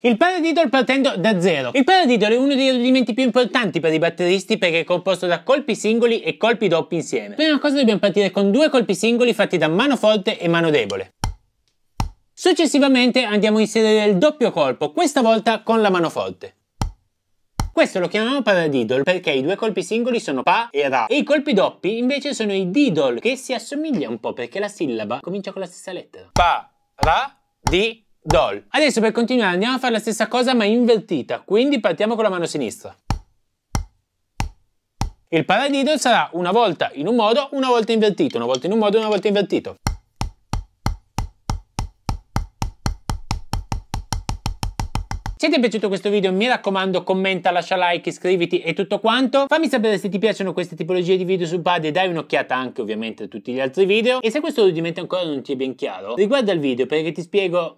Il paradiddle partendo da zero. Il paradiddle è uno degli elementi più importanti per i batteristi perché è composto da colpi singoli e colpi doppi insieme. Prima cosa dobbiamo partire con due colpi singoli fatti da mano forte e mano debole. Successivamente andiamo a inserire il doppio colpo, questa volta con la mano forte. Questo lo chiamiamo paradiddle perché i due colpi singoli sono pa e ra e i colpi doppi invece sono i diddle che si assomiglia un po' perché la sillaba comincia con la stessa lettera. Pa, ra, di, Doll. Adesso per continuare andiamo a fare la stessa cosa ma invertita, quindi partiamo con la mano sinistra. Il paradiddle sarà una volta in un modo, una volta invertito, una volta in un modo, una volta invertito. Se ti è piaciuto questo video mi raccomando commenta, lascia like, iscriviti e tutto quanto. Fammi sapere se ti piacciono queste tipologie di video sul pad e dai un'occhiata anche ovviamente a tutti gli altri video. E se questo rudimento ancora non ti è ben chiaro, riguarda il video perché ti spiego